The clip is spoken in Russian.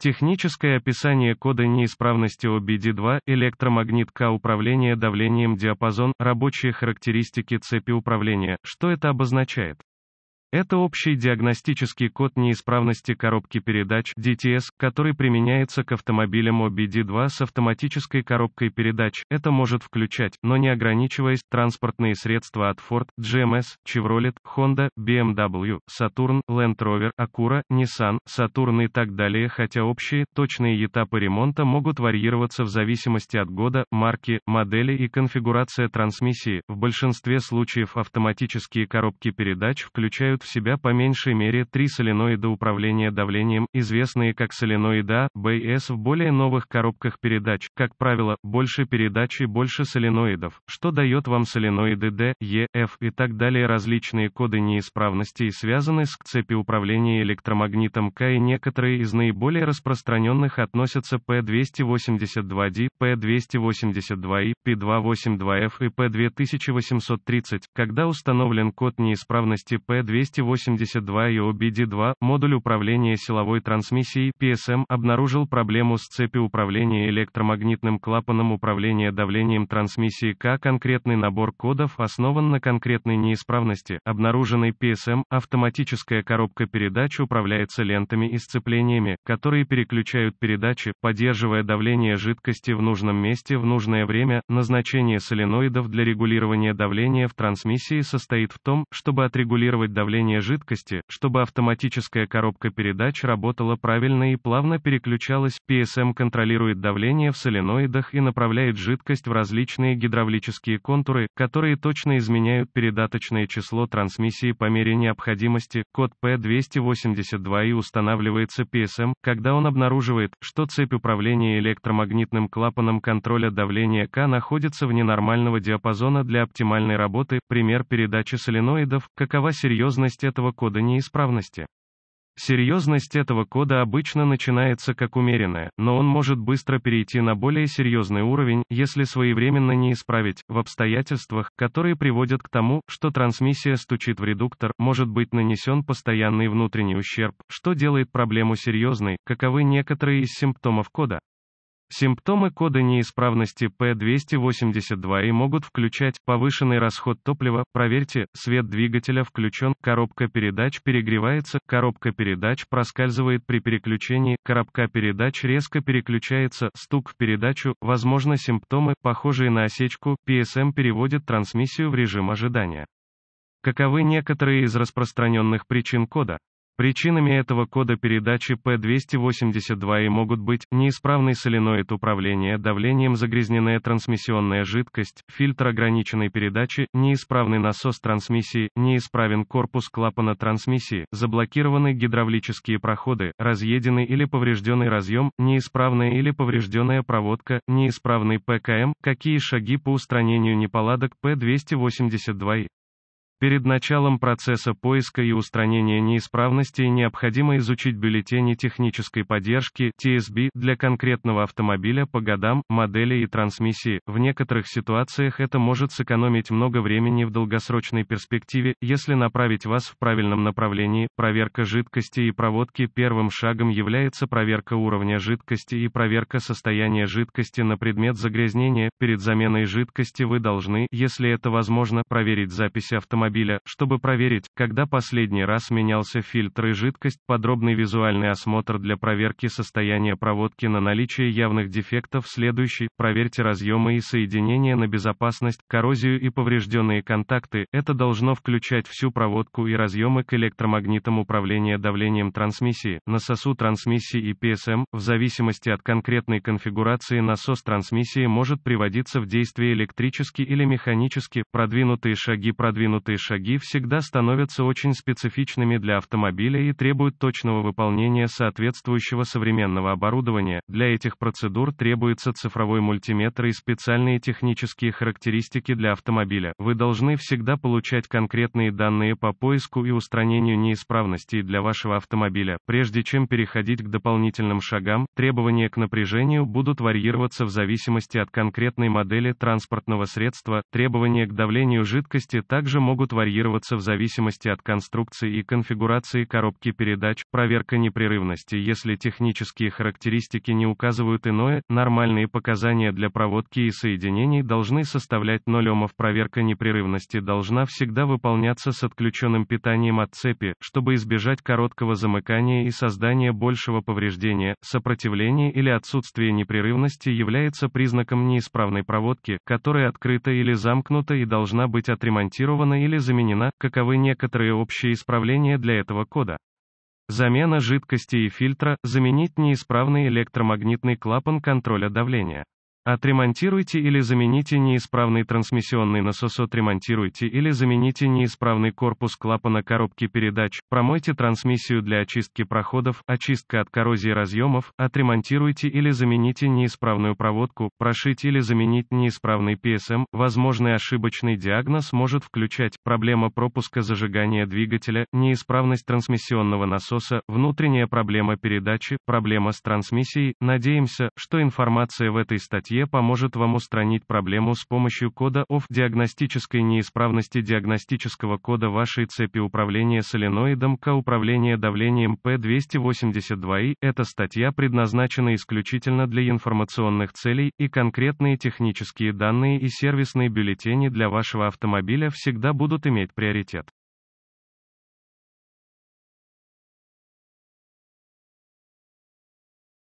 Техническое описание кода неисправности OBD2, электромагнит К управление давлением диапазон, рабочие характеристики цепи управления, что это обозначает? Это общий диагностический код неисправности коробки передач DTS, который применяется к автомобилям OBD2 с автоматической коробкой передач. Это может включать, но не ограничиваясь, транспортные средства от Ford, GMS, Chevrolet, Honda, BMW, Saturn, Land Rover, Acura, Nissan, Saturn и так далее, хотя общие, точные этапы ремонта могут варьироваться в зависимости от года, марки, модели и конфигурации трансмиссии. В большинстве случаев автоматические коробки передач включают включают в себя по меньшей мере три соленоида управления давлением, известные как соленоида BS в более новых коробках передач, как правило, больше передач и больше соленоидов, что дает вам соленоиды D, E, F и так далее. Различные коды неисправностей связаны с цепи управления электромагнитом К и некоторые из наиболее распространенных относятся P282D, P282I, P282F и P2830, когда установлен код неисправности P282 282 EOBD2, модуль управления силовой трансмиссией PSM эм, обнаружил проблему с цепью управления электромагнитным клапаном управления давлением трансмиссии К. Конкретный набор кодов основан на конкретной неисправности, обнаруженной PSM. Эм, автоматическая коробка передач управляется лентами и сцеплениями, которые переключают передачи, поддерживая давление жидкости в нужном месте в нужное время. Назначение соленоидов для регулирования давления в трансмиссии состоит в том, чтобы отрегулировать давление давление жидкости, чтобы автоматическая коробка передач работала правильно и плавно переключалась. PSM контролирует давление в соленоидах и направляет жидкость в различные гидравлические контуры, которые точно изменяют передаточное число трансмиссии по мере необходимости. Код P282 и устанавливается PSM, когда он обнаруживает, что цепь управления электромагнитным клапаном контроля давления К находится вне нормального диапазона для оптимальной работы. Пример передачи соленоидов. Какова серьезность серьезность этого кода неисправности. Серьезность этого кода обычно начинается как умеренная, но он может быстро перейти на более серьезный уровень, если своевременно не исправить, в обстоятельствах, которые приводят к тому, что трансмиссия стучит в редуктор, может быть нанесен постоянный внутренний ущерб, что делает проблему серьезной, каковы некоторые из симптомов кода. Симптомы кода неисправности P282 и могут включать повышенный расход топлива, проверьте, свет двигателя включен, коробка передач перегревается, коробка передач проскальзывает при переключении, коробка передач резко переключается, стук в передачу, возможно симптомы, похожие на осечку, PSM переводит трансмиссию в режим ожидания. Каковы некоторые из распространенных причин кода? Причинами этого кода передачи P282 и могут быть неисправный соленоид управления давлением загрязненная трансмиссионная жидкость, фильтр ограниченной передачи, неисправный насос трансмиссии, неисправен корпус клапана трансмиссии, заблокированы гидравлические проходы, разъеденный или поврежденный разъем, неисправная или поврежденная проводка, неисправный ПКМ, какие шаги по устранению неполадок P282 и Перед началом процесса поиска и устранения неисправностей необходимо изучить бюллетени технической поддержки TSB для конкретного автомобиля по годам, модели и трансмиссии. В некоторых ситуациях это может сэкономить много времени в долгосрочной перспективе, если направить вас в правильном направлении. Проверка жидкости и проводки первым шагом является проверка уровня жидкости и проверка состояния жидкости на предмет загрязнения. Перед заменой жидкости вы должны, если это возможно, проверить записи автомобиля автомобиля, чтобы проверить, когда последний раз менялся фильтр и жидкость, подробный визуальный осмотр для проверки состояния проводки на наличие явных дефектов, следующий, проверьте разъемы и соединения на безопасность, коррозию и поврежденные контакты, это должно включать всю проводку и разъемы к электромагнитам управления давлением трансмиссии, насосу трансмиссии и PSM, в зависимости от конкретной конфигурации насос трансмиссии может приводиться в действие электрически или механически, продвинутые шаги продвинутые шаги всегда становятся очень специфичными для автомобиля и требуют точного выполнения соответствующего современного оборудования. Для этих процедур требуется цифровой мультиметр и специальные технические характеристики для автомобиля. Вы должны всегда получать конкретные данные по поиску и устранению неисправностей для вашего автомобиля. Прежде чем переходить к дополнительным шагам, требования к напряжению будут варьироваться в зависимости от конкретной модели транспортного средства. Требования к давлению жидкости также могут будут варьироваться в зависимости от конструкции и конфигурации коробки передач. Проверка непрерывности Если технические характеристики не указывают иное, нормальные показания для проводки и соединений должны составлять 0 Омов. Проверка непрерывности должна всегда выполняться с отключенным питанием от цепи, чтобы избежать короткого замыкания и создания большего повреждения. Сопротивление или отсутствие непрерывности является признаком неисправной проводки, которая открыта или замкнута и должна быть отремонтирована или коды заменена, каковы некоторые общие исправления для этого кода. Замена жидкости и фильтра, заменить неисправный электромагнитный клапан контроля давления. Отремонтируйте или замените неисправный трансмиссионный насос. Отремонтируйте или замените неисправный корпус клапана коробки передач. Промойте трансмиссию для очистки проходов, очистка от коррозии разъемов. Отремонтируйте или замените неисправную проводку. Прошить или заменить неисправный ПСМ. Возможный ошибочный диагноз может включать проблема пропуска зажигания двигателя, неисправность трансмиссионного насоса, внутренняя проблема передачи, проблема с трансмиссией. Надеемся, что информация в этой статье IE поможет вам устранить проблему с помощью кода OFF диагностической неисправности диагностического кода вашей цепи управления соленоидом К управление давлением P282И. Эта статья предназначена исключительно для информационных целей, и конкретные технические данные и сервисные бюллетени для вашего автомобиля всегда будут иметь приоритет.